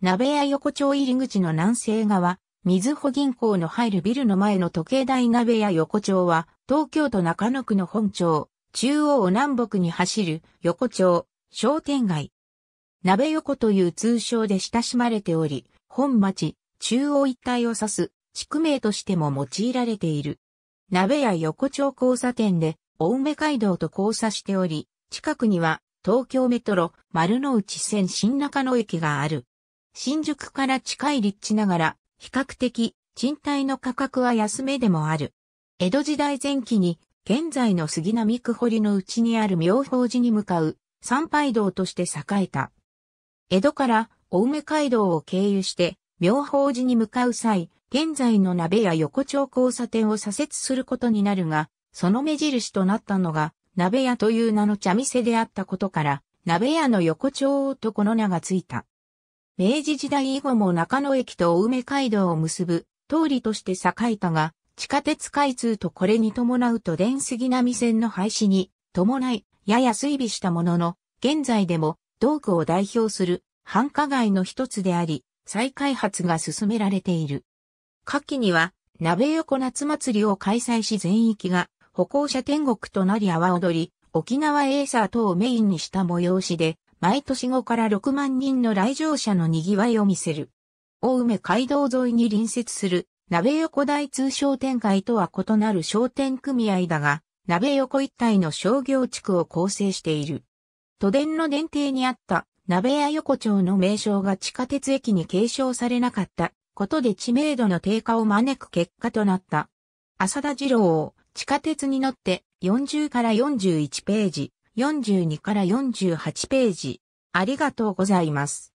鍋屋横丁入り口の南西側、水穂銀行の入るビルの前の時計台鍋屋横丁は、東京都中野区の本町、中央を南北に走る横丁、商店街。鍋横という通称で親しまれており、本町、中央一帯を指す地区名としても用いられている。鍋屋横丁交差点で、青梅街道と交差しており、近くには東京メトロ丸の内線新中野駅がある。新宿から近い立地ながら、比較的賃貸の価格は安めでもある。江戸時代前期に、現在の杉並区堀の内にある妙法寺に向かう参拝道として栄えた。江戸から青梅街道を経由して、妙法寺に向かう際、現在の鍋屋横丁交差点を左折することになるが、その目印となったのが、鍋屋という名の茶店であったことから、鍋屋の横丁とこの名がついた。明治時代以後も中野駅と青梅街道を結ぶ通りとして栄えたが、地下鉄開通とこれに伴う都電杉並線の廃止に伴い、やや衰微したものの、現在でも道区を代表する繁華街の一つであり、再開発が進められている。夏季には、鍋横夏祭りを開催し全域が歩行者天国となり阿波踊り、沖縄エーサー等をメインにした催しで、毎年5から6万人の来場者の賑わいを見せる。大梅街道沿いに隣接する、鍋横大通商店街とは異なる商店組合だが、鍋横一帯の商業地区を構成している。都電の電停にあった鍋屋横丁の名称が地下鉄駅に継承されなかったことで知名度の低下を招く結果となった。浅田二郎を地下鉄に乗って40から41ページ。42から48ページ。ありがとうございます。